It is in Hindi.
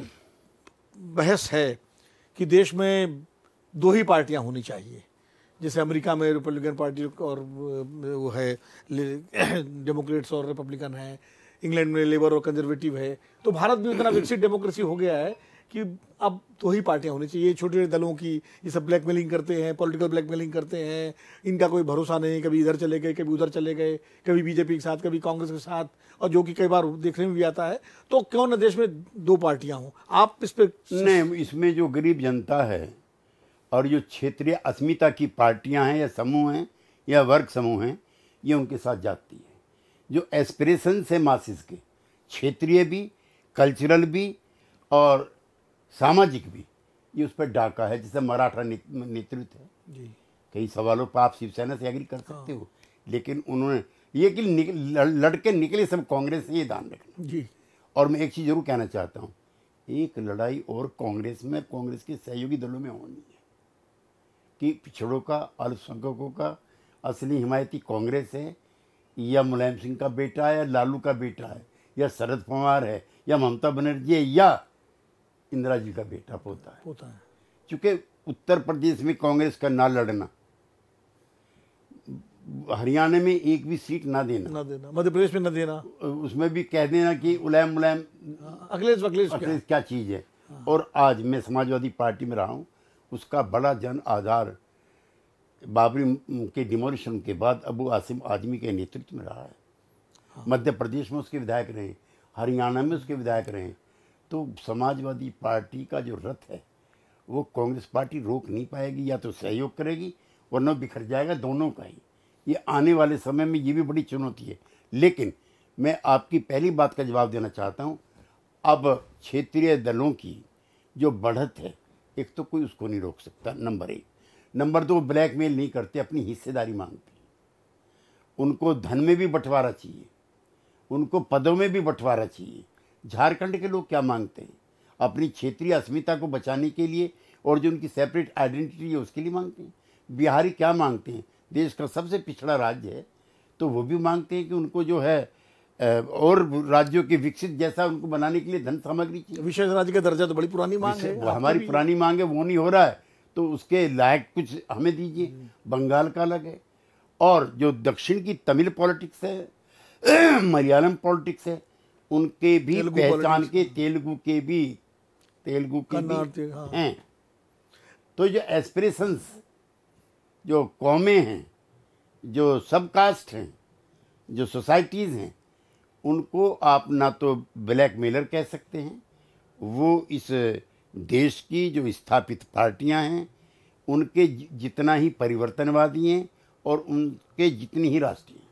बड़ी बहस है कि देश में दो ही पार्टियां होनी चाहिए जैसे अमेरिका में रिपब्लिकन पार्टी और वो है डेमोक्रेट्स और रिपब्लिकन है इंग्लैंड में लेबर और कंजर्वेटिव है तो भारत भी उतना विकसित डेमोक्रेसी हो गया है कि अब दो तो ही पार्टियां होनी चाहिए छोटे छोटे दलों की ये सब ब्लैकमेलिंग करते हैं पॉलिटिकल ब्लैकमेलिंग करते हैं इनका कोई भरोसा नहीं कभी इधर चले गए कभी उधर चले गए कभी बीजेपी के साथ कभी कांग्रेस के साथ और जो कि कई बार देखने में भी आता है तो क्यों ना देश में दो पार्टियां हों आप इस पर नहीं इसमें जो गरीब जनता है और जो क्षेत्रीय अस्मिता की पार्टियाँ हैं या समूह हैं या वर्ग समूह हैं ये उनके साथ जाती है जो एस्पिरेशंस है मासिस के क्षेत्रीय भी कल्चरल भी और सामाजिक भी ये उस पर डाका है जैसे मराठा नेतृत्व है कई सवालों पर आप शिवसेना से एग्री कर सकते हाँ। हो लेकिन उन्होंने ये कि लड़के निकले सब कांग्रेस से ये ध्यान रखना जी और मैं एक चीज़ जरूर कहना चाहता हूँ एक लड़ाई और कांग्रेस में कांग्रेस के सहयोगी दलों में होनी है कि पिछड़ों का अल्पसंख्यकों का असली हिमायती कांग्रेस है या मुलायम सिंह का बेटा है या लालू का बेटा है या शरद पवार है या ममता बनर्जी है या इंदिरा जी का बेटा पोता है पोता है चूँकि उत्तर प्रदेश में कांग्रेस का ना लड़ना हरियाणा में एक भी सीट ना देना ना देना मध्य प्रदेश में ना देना उसमें भी कह देना कि उलैम उलैम अखिलेश अखिलेश क्या, क्या चीज़ है हाँ। और आज मैं समाजवादी पार्टी में रहा हूँ उसका बड़ा जन आधार बाबरी के डिमोलिशन के बाद अबू आसिम आजमी के नेतृत्व में रहा है हाँ। मध्य प्रदेश में उसके विधायक रहे हरियाणा में उसके विधायक रहे तो समाजवादी पार्टी का जो रथ है वो कांग्रेस पार्टी रोक नहीं पाएगी या तो सहयोग करेगी वरना बिखर जाएगा दोनों का ही ये आने वाले समय में ये भी बड़ी चुनौती है लेकिन मैं आपकी पहली बात का जवाब देना चाहता हूँ अब क्षेत्रीय दलों की जो बढ़त है एक तो कोई उसको नहीं रोक सकता नंबर एक नंबर दो ब्लैकमेल नहीं करते अपनी हिस्सेदारी मांगते उनको धन में भी बंटवारा चाहिए उनको पदों में भी बंटवारा चाहिए झारखंड के लोग क्या मांगते हैं अपनी क्षेत्रीय अस्मिता को बचाने के लिए और जो उनकी सेपरेट आइडेंटिटी है उसके लिए मांगते हैं बिहारी क्या मांगते हैं देश का सबसे पिछड़ा राज्य है तो वो भी मांगते हैं कि उनको जो है और राज्यों के विकसित जैसा उनको बनाने के लिए धन सामग्री चाहिए विशेष राज्य का दर्जा तो बड़ी पुरानी मांग है हमारी पुरानी मांग है वो नहीं हो रहा है तो उसके लायक कुछ हमें दीजिए हम्म। बंगाल का अलग है और जो दक्षिण की तमिल पॉलिटिक्स है मलयालम पॉलिटिक्स है उनके भी पहचान के तेलुगु के भी तेलुगु के भी हाँ। हैं तो जो एस्पिरेशंस जो कौमें हैं जो सब कास्ट हैं जो सोसाइटीज़ हैं उनको आप ना तो ब्लैक मेलर कह सकते हैं वो इस देश की जो स्थापित पार्टियां हैं उनके जितना ही परिवर्तनवादी हैं और उनके जितनी ही राष्ट्रीय हैं